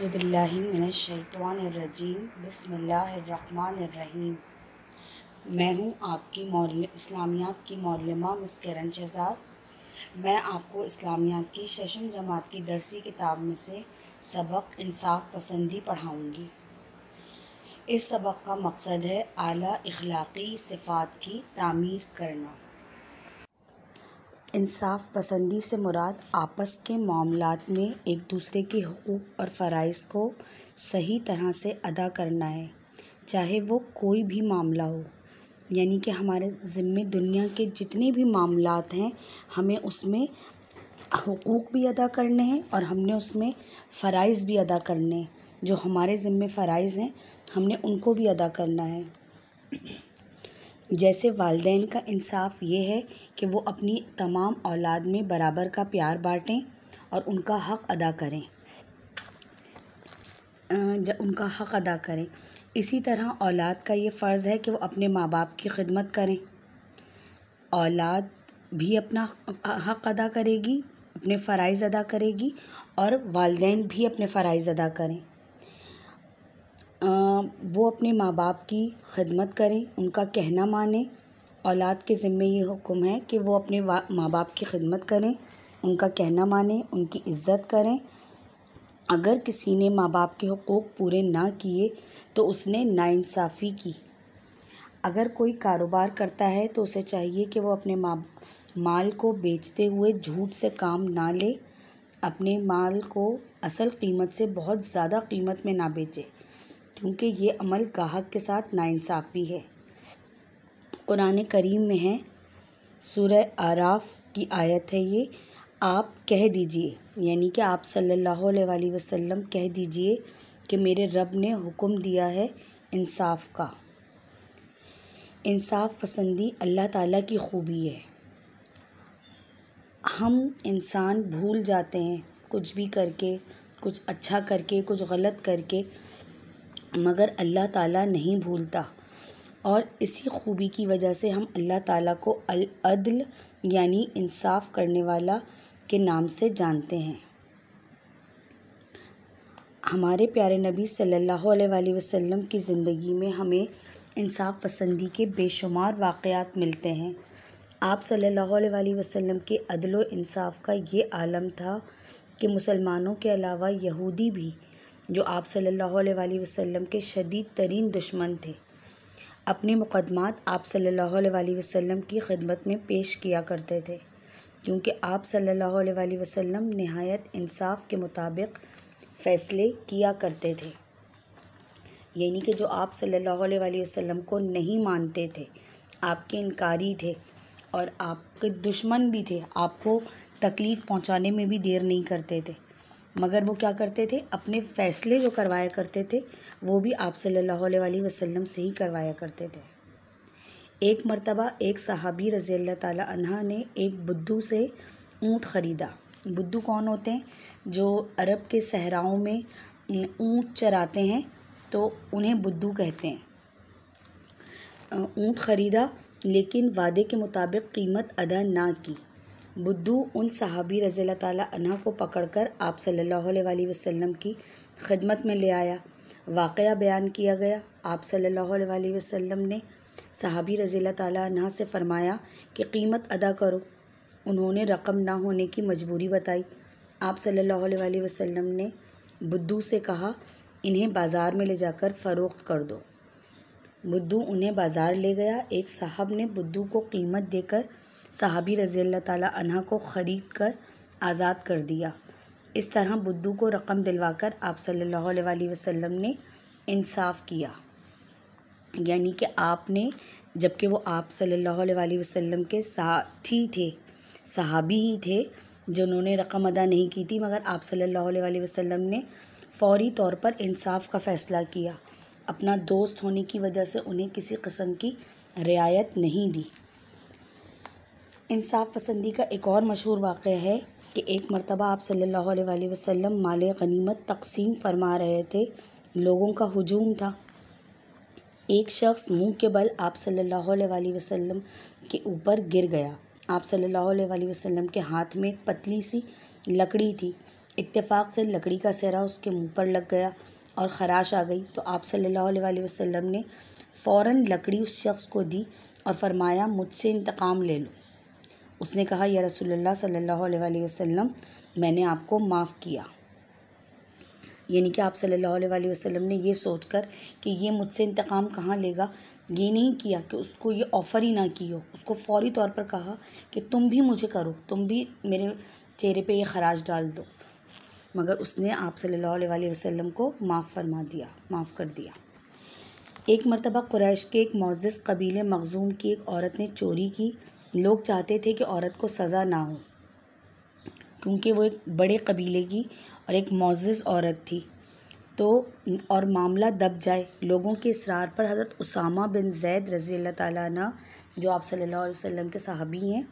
अज़बिल्लिमिनशैतवानरजीम बसमीम मैं हूं आपकी मौल इस्लामियात की मौलमा मिस करण शहजाद मैं आपको इस्लामियात की शशम जमात की दरसी किताब में से सबक इंसाफ पसंदी पढ़ाऊँगी इस सबक का मकसद है आला अखलाक़ी सिफात की तामीर करना इंसाफ़ पसंदी से मुराद आपस के मामलों में एक दूसरे के हक़ूक़ और फ़रज़ को सही तरह से अदा करना है चाहे वो कोई भी मामला हो यानी कि हमारे ज़िम्मे दुनिया के जितने भी मामलात हैं हमें उसमें हक़ूक़ भी अदा करने हैं और हमने उसमें फ़रज़ भी अदा करने हैं जो हमारे ज़िम्मे फ़रज़ हैं हमने उनको भी अदा करना है जैसे वालदे का इंसाफ़ ये है कि वो अपनी तमाम औलाद में बराबर का प्यार बाँटें और उनका हक़ अदा करें उनका हक़ अदा करें इसी तरह औलाद का ये फ़र्ज़ है कि वो अपने माँ बाप की खिदमत करें औलाद भी अपना हक़ अदा करेगी अपने फ़रज़ अदा करेगी और वालदे भी अपने फराइज अदा करें वो अपने माँ बाप की खिदमत करें उनका कहना माने औलाद के ज़िम्मे ये हुक्म है कि वो अपने माँ बाप की खिदमत करें उनका कहना माने उनकी इज़्ज़त करें अगर किसी ने माँ बाप के हकूक़ पूरे ना किए तो उसने नाइंसाफ़ी की अगर कोई कारोबार करता है तो उसे चाहिए कि वो अपने माँ माल को बेचते हुए झूठ से काम ना ले अपने माल को असल कीमत से बहुत ज़्यादा कीमत में ना बेचे क्योंकि ये अमल गाहक के साथ नाइंसाफ़ी है कुरान करीम में है सूर्य आराफ की आयत है ये आप कह दीजिए यानी कि आप सल्लल्लाहु अलैहि वसल्लम कह दीजिए कि मेरे रब ने हुक्म दिया है इंसाफ का इंसाफ पसंदी अल्लाह ताला की खूबी है हम इंसान भूल जाते हैं कुछ भी करके कुछ अच्छा करके कुछ गलत करके मगर अल्लाह ताला नहीं भूलता और इसी ख़ूबी की वजह से हम अल्लाह ताला को अल अदल यानी इंसाफ करने वाला के नाम से जानते हैं हमारे प्यारे नबी सल्लल्लाहु अलैहि वसल्लम की ज़िंदगी में हमें इंसाफ पसंदी के बेशुमार वाकयात मिलते हैं आप सल्लल्लाहु अलैहि वसल्लम के अदल इंसाफ का ये आलम था कि मुसलमानों के अलावा यहूदी भी जो आप सल्लल्लाहु अलैहि वसल्लम के शदीद तरीन दुश्मन थे अपने मुकदमात आप सल्लल्लाहु अलैहि वसल्लम की खिदमत में पेश किया करते थे क्योंकि आप सल्लल्लाहु अलैहि वसल्लम नहायत इंसाफ के मुताबिक फ़ैसले किया करते थे यानी कि जो आप सल्लल्लाहु अलैहि वसल्लम को नहीं मानते थे आपके इनकारी थे और आपके दुश्मन भी थे आपको तकलीफ़ पहुँचाने में भी देर नहीं करते थे मगर वो क्या करते थे अपने फ़ैसले जो करवाया करते थे वो भी आप सल्लल्लाहु अलैहि वसल्लम से ही करवाया करते थे एक मर्तबा एक सहाबी रज़ी अल्लाह अन्हा ने एक बुद्धू से ऊँट ख़रीदा बुद्धू कौन होते हैं जो अरब के सहराओं में ऊँट चराते हैं तो उन्हें बुद्धू कहते हैं ऊँट ख़रीदा लेकिन वादे के मुताबिक कीमत अदा ना की बुद्धू उन सहाबी रज़ी तह को कर आप सल्ला वसम की खिदमत में ले आया वाक़ बयान किया गया आप सल्ला वसम ने सहाबी रज़ी तह से फ़रमाया कि कीमत अदा करो उन्होंने रकम ना होने की मजबूरी बताई आप सल्ला वसम ने बुद्धू से कहा इन्हें बाज़ार में ले जाकर फ़रोख्त कर दो बुद्धू उन्हें बाज़ार ले गया एक साहब ने बुद्धू को कीमत देकर सहाबी रज़ी अल्लाह ताली को ख़रीद कर आज़ाद कर दिया इस तरह बुद्धू को रकम दिलवाकर आप सल्लल्लाहु अलैहि वसल्लम ने इंसाफ किया यानी कि आपने जबकि वो आप सल्लल्लाहु अलैहि वसल्लम के साथी थे सहाबी ही थे जिन्होंने रकम अदा नहीं की थी मगर आप सल्लल्लाहु अलैहि वसल्लम ने फ़ौरी तौर पर इंसाफ का फ़ैसला किया अपना दोस्त होने की वजह से उन्हें किसी कस्म की रियायत नहीं दी इंसाफ पसंदी का एक और मशहूर वाक़ है कि एक मरतबा आप सल्लल्लाहु अलैहि वसल्लम माल गनीमत तकसीम फरमा रहे थे लोगों का हजूम था एक शख्स मुंह के बल आप सल्लल्लाहु अलैहि वसल्लम के ऊपर गिर गया आप सल्लल्लाहु अलैहि वसल्लम के हाथ में एक पतली सी लकड़ी थी इत्तेफाक से लकड़ी का सेहरा उसके मुँह पर लग गया और ख़राश आ गई तो आप सल्लल्लाहु अलैहि वसल्लम ने फ़ौर लकड़ी उस शख्स को दी और फरमाया मुझसे इंतकाम ले लो उसने कहा यह रसोल्ला सल्लल्लाहु वसम मैंने आपको माफ़ किया यानी कि आप सल्लल्लाहु अलैहि वसल्लम ने ये कर कि ये मुझसे इंतकाम कहाँ लेगा ये नहीं किया कि उसको ये ऑफ़र ही ना की हो उसको फौरी तौर पर कहा कि तुम भी मुझे करो तुम भी मेरे चेहरे पे ये खराज डाल दो मगर उसने आप सल्लल्लाहु अलैहि वसल्लम को माफ़ फरमा दिया माफ़ कर दिया एक मरतबा क्रैश के एक मोज़ कबीले मखजूम की एक औरत ने चोरी की लोग चाहते थे कि औरत को सज़ा ना हो क्योंकि वो एक बड़े कबीले की और एक मोज़ औरत थी तो और मामला दब जाए लोगों के इसरार पर हज़रत उसामा बिन जैद रज़ी अल्लाह जो आप सल्लल्लाहु अलैहि वसल्लम के सहाबी हैं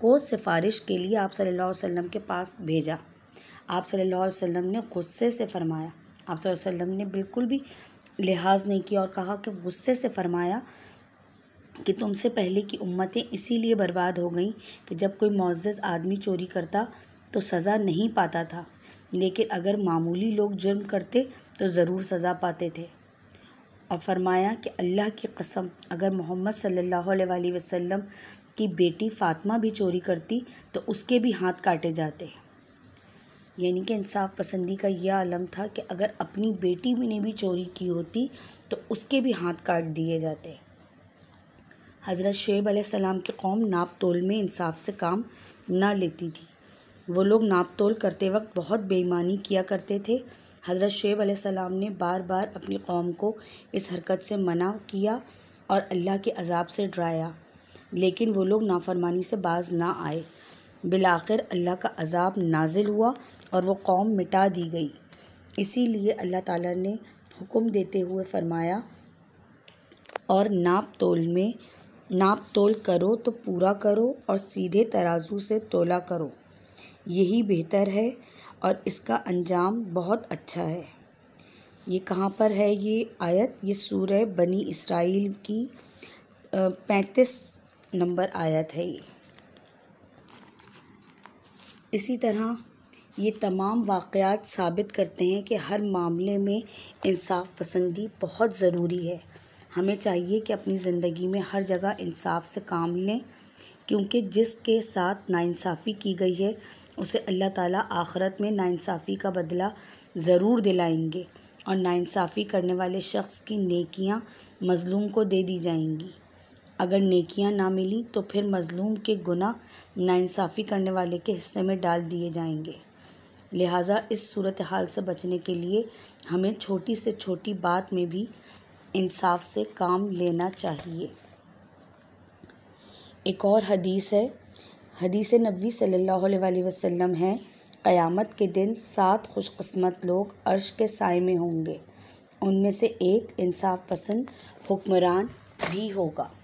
को सिफारिश के लिए आप सल्लल्लाहु अलैहि वसल्लम के पास भेजा आप सल्लल्लाहु अलैहि वसल्लम ने गुस्से से फरमाया आप सल्लल्लाहु अलैहि वसल्लम ने बिल्कुल भी लिहाज नहीं किया और कहा कि गुस्से से फरमाया कि तुमसे पहले की उम्मतें इसीलिए बर्बाद हो गईं कि जब कोई मुआज़ आदमी चोरी करता तो सज़ा नहीं पाता था लेकिन अगर मामूली लोग जुर्म करते तो ज़रूर सज़ा पाते थे और फरमाया कि अल्लाह की कसम अगर मोहम्मद सल्लल्लाहु अलैहि वसल्लम की बेटी फ़ातमा भी चोरी करती तो उसके भी हाथ काटे जाते यानी कि इंसाफ पसंदी का यह आलम था कि अगर अपनी बेटी ने भी चोरी की होती तो उसके भी हाथ काट दिए जाते हज़रत शेब सलाम की कौम नाप तोल में इंसाफ से काम ना लेती थी वो लोग नाप तोल करते वक्त बहुत बेईमानी किया करते थे हज़रत शेब सलाम ने बार बार अपनी कौम को इस हरकत से मना किया और अल्लाह के अजाब से डराया लेकिन वो लोग नाफरमानी से बाज ना आए आखिर अल्लाह का अजाब नाजिल हुआ और वह कौम मिटा दी गई इसीलिए अल्लाह ताला ने हुक्म देते हुए फरमाया और नाप तोल में नाप तोल करो तो पूरा करो और सीधे तराजू से तोला करो यही बेहतर है और इसका अंजाम बहुत अच्छा है ये कहाँ पर है ये आयत ये सूर बनी इसराइल की पैंतीस नंबर आयत है ये इसी तरह ये तमाम वाक़ात साबित करते हैं कि हर मामले में इंसाफ पसंदी बहुत ज़रूरी है हमें चाहिए कि अपनी ज़िंदगी में हर जगह इंसाफ से काम लें क्योंकि जिसके साथ नासाफ़ी की गई है उसे अल्लाह ताला आखरत में नाानसाफ़ी का बदला ज़रूर दिलाएंगे और नाानसाफ़ी करने वाले शख्स की नेकियां मज़लूम को दे दी जाएंगी अगर नेकियां ना मिली तो फिर मज़लूम के गुना नासाफ़ी करने वाले के हिस्से में डाल दिए जाएंगे लिहाजा इस सूरत हाल से बचने के लिए हमें छोटी से छोटी बात में भी इंसाफ से काम लेना चाहिए एक और हदीस है हदीस नबी सल्लल्लाहु अलैहि वसल्लम है क़यामत के दिन सात खुशकस्मत लोग अर्श के साय में होंगे उनमें से एक इंसाफ पसंद हुक्मरान भी होगा